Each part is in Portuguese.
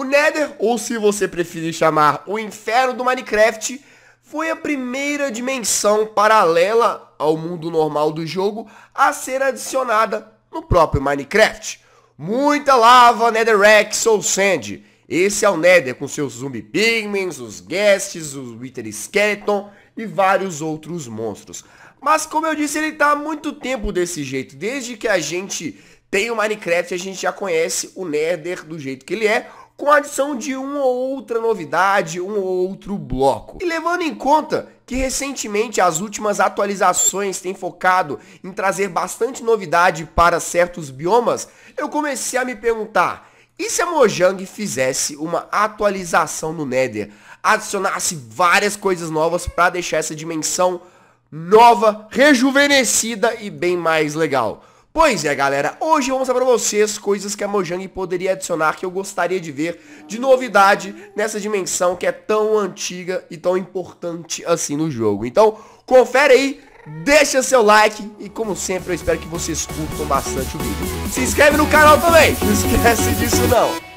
O Nether, ou se você preferir chamar o Inferno do Minecraft, foi a primeira dimensão paralela ao mundo normal do jogo a ser adicionada no próprio Minecraft. Muita lava, Netherrack Soul Sand. Esse é o Nether com seus zumbi pigments, os guests, os Wither Skeleton e vários outros monstros. Mas como eu disse, ele está há muito tempo desse jeito. Desde que a gente tem o Minecraft, a gente já conhece o Nether do jeito que ele é com a adição de uma ou outra novidade, um ou outro bloco. E levando em conta que recentemente as últimas atualizações têm focado em trazer bastante novidade para certos biomas, eu comecei a me perguntar, e se a Mojang fizesse uma atualização no Nether, adicionasse várias coisas novas para deixar essa dimensão nova, rejuvenescida e bem mais legal? Pois é, galera, hoje eu vou mostrar pra vocês coisas que a Mojang poderia adicionar que eu gostaria de ver de novidade nessa dimensão que é tão antiga e tão importante assim no jogo. Então, confere aí, deixa seu like e como sempre eu espero que vocês curtam bastante o vídeo. Se inscreve no canal também, não esquece disso não.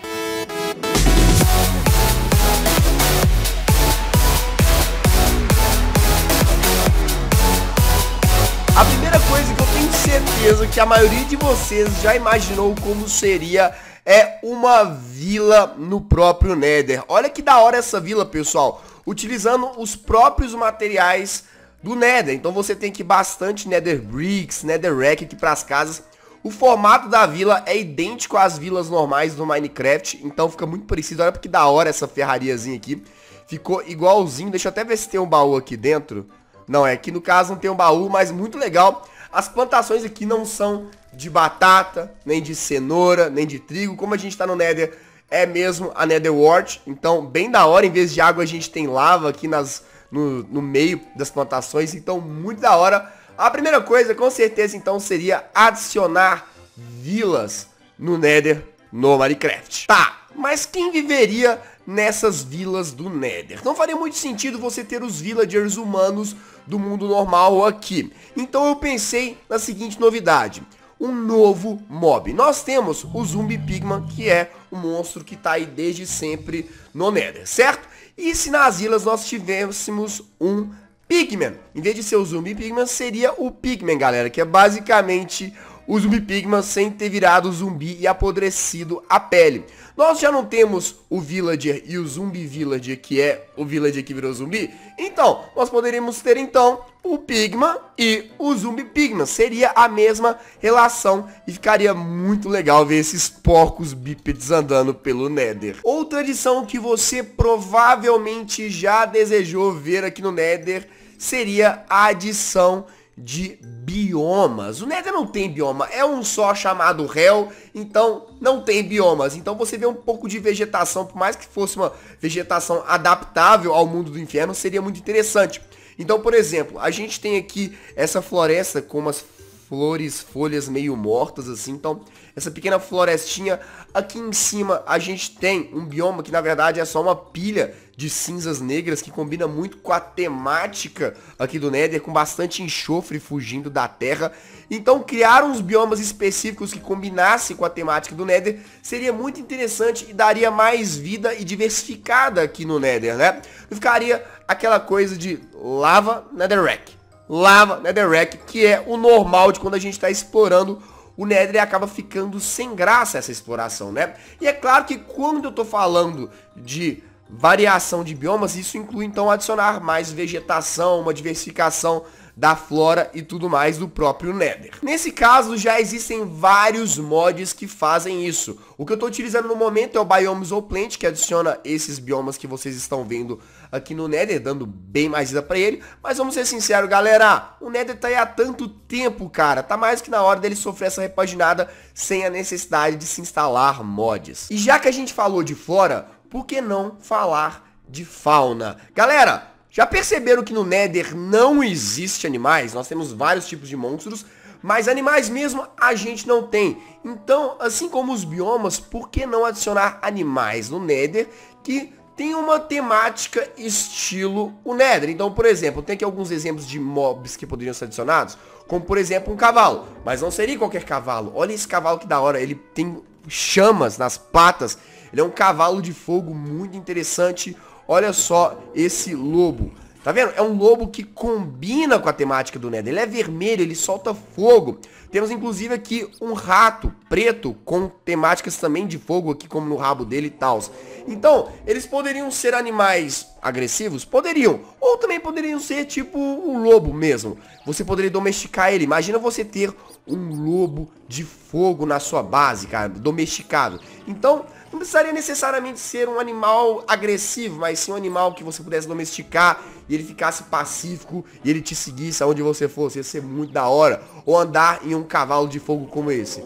certeza que a maioria de vocês já imaginou como seria é uma vila no próprio Nether. Olha que da hora essa vila, pessoal, utilizando os próprios materiais do Nether. Então você tem que bastante Nether Bricks, Nether Rack aqui para as casas. O formato da vila é idêntico às vilas normais do Minecraft, então fica muito parecido. Olha que da hora essa ferrariazinha aqui. Ficou igualzinho. Deixa eu até ver se tem um baú aqui dentro. Não, é que no caso não tem um baú, mas muito legal. As plantações aqui não são de batata, nem de cenoura, nem de trigo. Como a gente está no Nether, é mesmo a Netherwort. Então, bem da hora, em vez de água, a gente tem lava aqui nas, no, no meio das plantações. Então, muito da hora. A primeira coisa, com certeza, então, seria adicionar vilas no Nether no Minecraft. Tá, mas quem viveria nessas vilas do Nether. Não faria muito sentido você ter os villagers humanos do mundo normal aqui. Então eu pensei na seguinte novidade um novo mob. Nós temos o Zumbi Pigman, que é o monstro que está aí desde sempre no Nether, certo? E se nas vilas nós tivéssemos um Pigman? Em vez de ser o Zumbi Pigman, seria o Pigman, galera, que é basicamente o zumbi pigman sem ter virado zumbi e apodrecido a pele. Nós já não temos o villager e o zumbi villager, que é o villager que virou zumbi. Então, nós poderíamos ter então o pigman e o zumbi Pigma. Seria a mesma relação e ficaria muito legal ver esses porcos bípedes andando pelo Nether. Outra edição que você provavelmente já desejou ver aqui no Nether seria a adição de biomas. O Nether não tem bioma, é um só chamado réu, então não tem biomas. Então você vê um pouco de vegetação, por mais que fosse uma vegetação adaptável ao mundo do inferno, seria muito interessante. Então, por exemplo, a gente tem aqui essa floresta com umas flores, folhas meio mortas assim. Então, essa pequena florestinha aqui em cima a gente tem um bioma que na verdade é só uma pilha de cinzas negras que combina muito com a temática aqui do Nether, com bastante enxofre fugindo da terra. Então, criar uns biomas específicos que combinassem com a temática do Nether seria muito interessante e daria mais vida e diversificada aqui no Nether, né? ficaria aquela coisa de lava Netherrack Lava Netherrack, que é o normal de quando a gente está explorando o Nether acaba ficando sem graça essa exploração, né? E é claro que quando eu estou falando de variação de biomas, isso inclui então adicionar mais vegetação, uma diversificação da flora e tudo mais do próprio Nether. Nesse caso, já existem vários mods que fazem isso. O que eu estou utilizando no momento é o Biomes ou Plant, que adiciona esses biomas que vocês estão vendo aqui no Nether, dando bem mais vida para ele. Mas vamos ser sinceros, galera, o Nether tá aí há tanto tempo, cara. Tá mais que na hora dele sofrer essa repaginada sem a necessidade de se instalar mods. E já que a gente falou de flora, por que não falar de fauna? Galera, já perceberam que no Nether não existe animais? Nós temos vários tipos de monstros, mas animais mesmo a gente não tem. Então, assim como os biomas, por que não adicionar animais no Nether que tem uma temática estilo o Nether? Então, por exemplo, tem aqui alguns exemplos de mobs que poderiam ser adicionados, como por exemplo um cavalo, mas não seria qualquer cavalo. Olha esse cavalo que da hora, ele tem chamas nas patas, ele é um cavalo de fogo muito interessante, Olha só esse lobo. Tá vendo? É um lobo que combina com a temática do Nether. Ele é vermelho, ele solta fogo. Temos inclusive aqui um rato preto com temáticas também de fogo aqui, como no rabo dele e tal. Então, eles poderiam ser animais agressivos? Poderiam. Ou também poderiam ser tipo um lobo mesmo. Você poderia domesticar ele. Imagina você ter um lobo de fogo na sua base, cara, domesticado. Então, não precisaria necessariamente ser um animal agressivo, mas sim um animal que você pudesse domesticar e ele ficasse pacífico e ele te seguisse aonde você fosse. Ia ser muito da hora. Ou andar em um cavalo de fogo como esse.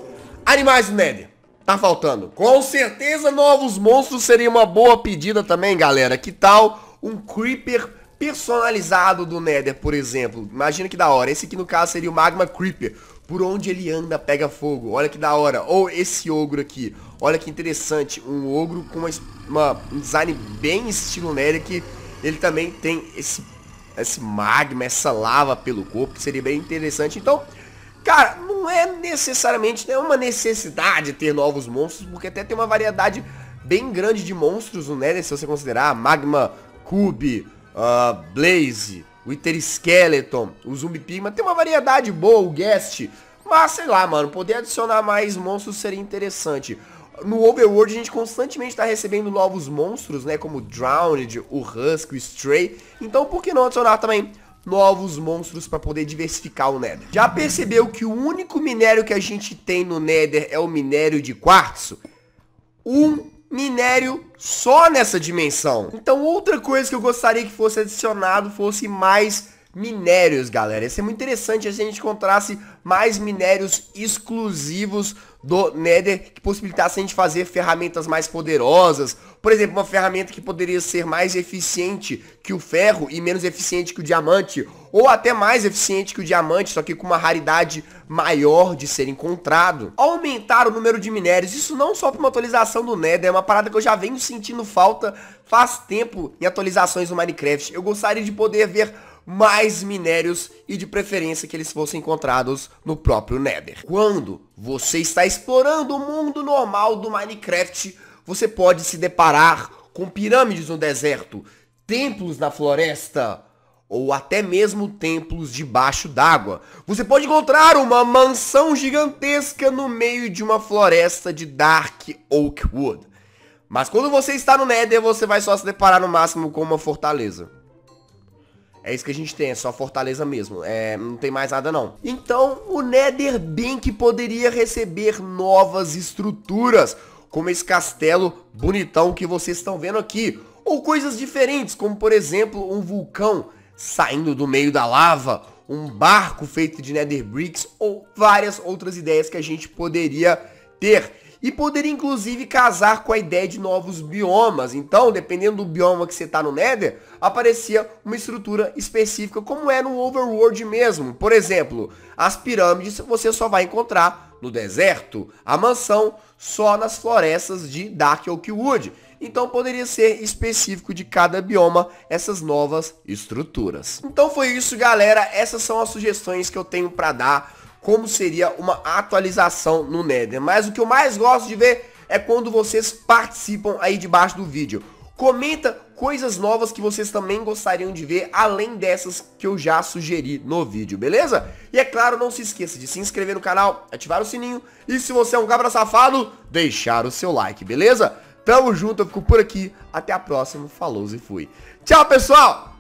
Animais do Nether. Tá faltando. Com certeza novos monstros seria uma boa pedida também, galera. Que tal um Creeper personalizado do Nether, por exemplo? Imagina que da hora. Esse aqui, no caso, seria o Magma Creeper. Por onde ele anda pega fogo, olha que da hora. Ou oh, esse ogro aqui, olha que interessante. Um ogro com uma, uma, um design bem estilo Neric. Ele também tem esse, esse magma, essa lava pelo corpo, seria bem interessante. Então, cara, não é necessariamente, não é uma necessidade ter novos monstros, porque até tem uma variedade bem grande de monstros no né, Nether, se você considerar Magma Cube, uh, Blaze, o Iter Skeleton, o Zumbi Pigma. Tem uma variedade boa, o Guest. Mas, sei lá, mano, poder adicionar mais monstros seria interessante. No Overworld a gente constantemente está recebendo novos monstros, né? Como o Drowned, o Husk, o Stray. Então por que não adicionar também novos monstros para poder diversificar o Nether? Já percebeu que o único minério que a gente tem no Nether é o minério de quartzo? Um minério só nessa dimensão. Então outra coisa que eu gostaria que fosse adicionado fosse mais minérios, galera. Ia ser muito interessante se a gente encontrasse mais minérios exclusivos do Nether que possibilitasse a gente fazer ferramentas mais poderosas por exemplo, uma ferramenta que poderia ser mais eficiente que o ferro e menos eficiente que o diamante, ou até mais eficiente que o diamante, só que com uma raridade maior de ser encontrado. Aumentar o número de minérios, isso não só para uma atualização do Nether, é uma parada que eu já venho sentindo falta faz tempo em atualizações do Minecraft. Eu gostaria de poder ver mais minérios e de preferência que eles fossem encontrados no próprio Nether. Quando você está explorando o mundo normal do Minecraft, você pode se deparar com pirâmides no deserto, templos na floresta ou até mesmo templos debaixo d'água. Você pode encontrar uma mansão gigantesca no meio de uma floresta de Dark Oak Wood. Mas quando você está no Nether, você vai só se deparar no máximo com uma fortaleza. É isso que a gente tem, é só fortaleza mesmo. É, não tem mais nada não. Então, o Nether bem que poderia receber novas estruturas como esse castelo bonitão que vocês estão vendo aqui. Ou coisas diferentes, como por exemplo um vulcão saindo do meio da lava, um barco feito de nether bricks ou várias outras ideias que a gente poderia ter. E poderia inclusive casar com a ideia de novos biomas. Então, dependendo do bioma que você está no Nether, aparecia uma estrutura específica, como é no Overworld mesmo. Por exemplo, as pirâmides você só vai encontrar no deserto, a mansão só nas florestas de Dark Oakwood. Então poderia ser específico de cada bioma essas novas estruturas. Então foi isso galera, essas são as sugestões que eu tenho para dar como seria uma atualização no Nether. Mas o que eu mais gosto de ver é quando vocês participam aí debaixo do vídeo. Comenta coisas novas que vocês também gostariam de ver, além dessas que eu já sugeri no vídeo, beleza? E é claro, não se esqueça de se inscrever no canal, ativar o sininho e se você é um cabra safado, deixar o seu like, beleza? Tamo junto, eu fico por aqui, até a próxima, falou e fui. Tchau, pessoal!